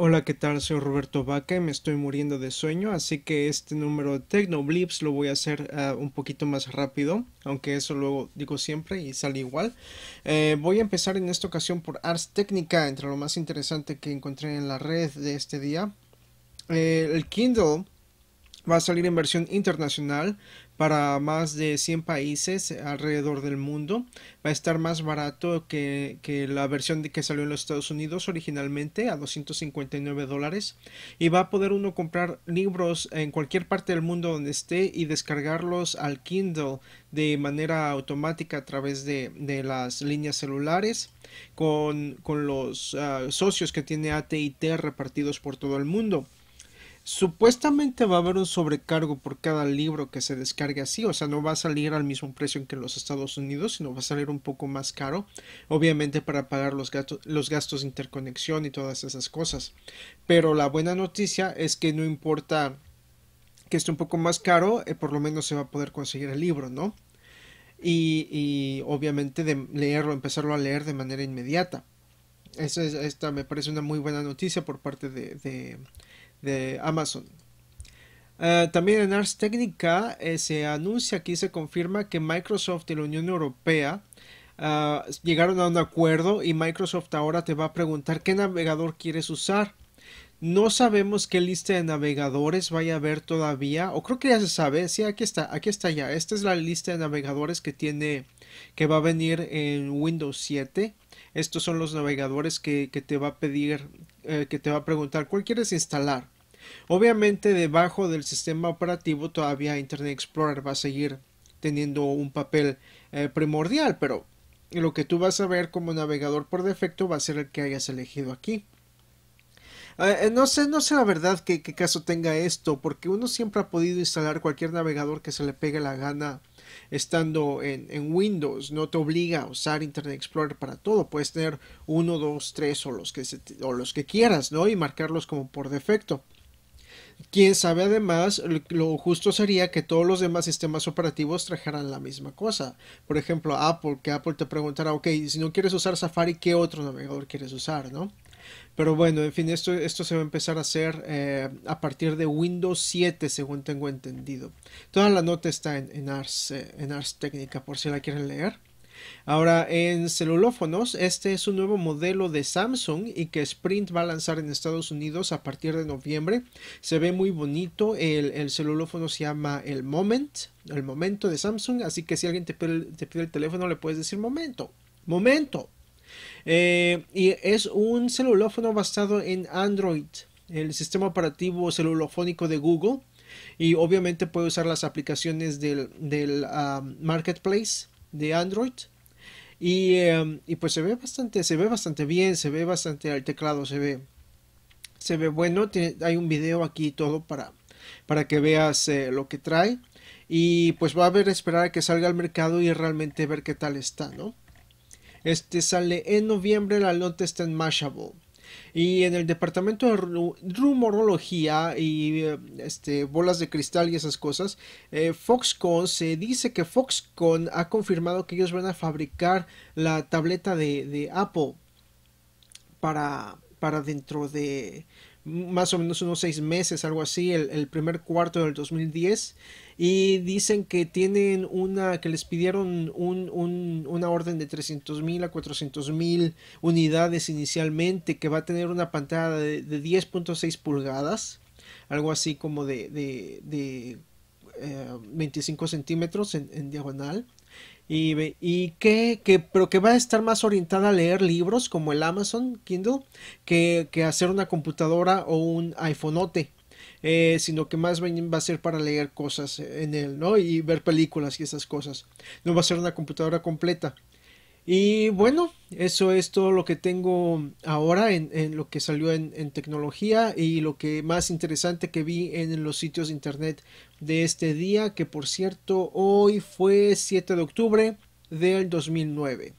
Hola, ¿qué tal? Soy Roberto Vaca me estoy muriendo de sueño, así que este número de Tecnoblips lo voy a hacer ah, un poquito más rápido, aunque eso luego digo siempre y sale igual. Eh, voy a empezar en esta ocasión por Ars Técnica, entre lo más interesante que encontré en la red de este día. Eh, el Kindle va a salir en versión internacional para más de 100 países alrededor del mundo. Va a estar más barato que, la versión de que salió en los Estados Unidos originalmente a 259 dólares. Y va a poder uno comprar libros en cualquier parte del mundo donde esté y descargarlos al Kindle de manera automática a través de, las líneas celulares con, los ah, socios que tiene AT&T repartidos por todo el mundo. Supuestamente va a haber un sobrecargo por cada libro que se descargue así, o sea, no va a salir al mismo precio que en los Estados Unidos, sino va a salir un poco más caro, obviamente para pagar los gastos, los gastos de interconexión y todas esas cosas. Pero la buena noticia es que no importa que esté un poco más caro, eh, por lo menos se va a poder conseguir el libro, ¿no? Y, obviamente de leerlo, empezarlo a leer de manera inmediata. esta me parece una muy buena noticia por parte de de Amazon. Ah, también en Ars Technica eh, se anuncia aquí, se confirma que Microsoft y la Unión Europea ah, llegaron a un acuerdo y Microsoft ahora te va a preguntar qué navegador quieres usar. No sabemos qué lista de navegadores vaya a haber todavía, o creo que ya se sabe, sí, aquí está, aquí está ya. Esta es la lista de navegadores que tiene, que va a venir en Windows 7. Estos son los navegadores que, que te va a pedir eh, que te va a preguntar cuál quieres instalar. Obviamente debajo del sistema operativo todavía Internet Explorer va a seguir teniendo un papel eh, primordial, pero lo que tú vas a ver como navegador por defecto va a ser el que hayas elegido aquí. Eh, no sé, no sé la verdad qué, caso tenga esto, porque uno siempre ha podido instalar cualquier navegador que se le pegue la gana estando en, en, Windows no te obliga a usar Internet Explorer para todo. Puedes tener uno, dos, tres o los que, o los que quieras, ¿no? Y marcarlos como por defecto. Quién sabe además, lo justo sería que todos los demás sistemas operativos trajeran la misma cosa. Por ejemplo, Apple, que Apple te preguntara, ok, si no quieres usar Safari, ¿qué otro navegador quieres usar, no? Pero bueno, en fin, esto, esto se va a empezar a hacer eh, a partir de Windows 7, según tengo entendido. Toda la nota está en, eh, en Ars, Técnica, por si la quieren leer. Ahora, en celulófonos, este es un nuevo modelo de Samsung y que Sprint va a lanzar en Estados Unidos a partir de noviembre. Se ve muy bonito. El, celulófono se llama el Moment, el momento de Samsung. Así que si alguien te te pide el teléfono, le puedes decir momento, momento. Eh, y es un celulófono basado en Android, el sistema operativo celulofónico de Google. Y obviamente puede usar las aplicaciones del, ah, marketplace de Android. Em, y, pues se ve bastante, se ve bastante bien, se ve bastante el teclado, se ve, se ve bueno. hay un video aquí todo para, para que veas eh, lo que trae. Y pues va a haber esperar a que salga al mercado y realmente ver qué tal está, ¿no? Este sale en noviembre, la nota está en Mashable. Y en el departamento de rumorología y eh, este, bolas de cristal y esas cosas, eh, Foxconn se dice que Foxconn ha confirmado que ellos van a fabricar la tableta de, de Apple para, para dentro de más o menos unos seis meses, algo así, el, primer cuarto del 2010. Y dicen que tienen una, que les pidieron una orden de 300.000 a mil unidades inicialmente, que va a tener una pantalla de, 10.6 pulgadas, algo así como de 25 eh, centímetros en, diagonal. Y, y que, pero que va a estar más orientada a leer libros como el Amazon Kindle que, hacer una computadora o un iPhone eh, sino que más bien va a ser para leer cosas en él, ¿no? Y ver películas y esas cosas. No va a ser una computadora completa. Y bueno, eso es todo lo que tengo ahora en, lo que salió en, tecnología y lo que más interesante que vi en los sitios de internet de este día, que por cierto hoy fue 7 de octubre del 2009.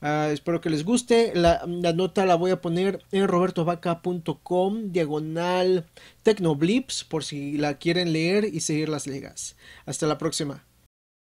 Ah, espero que les guste. La, nota la voy a poner en robertovaca.com diagonal tecnoblips por si la quieren leer y seguir las legas. Hasta la próxima.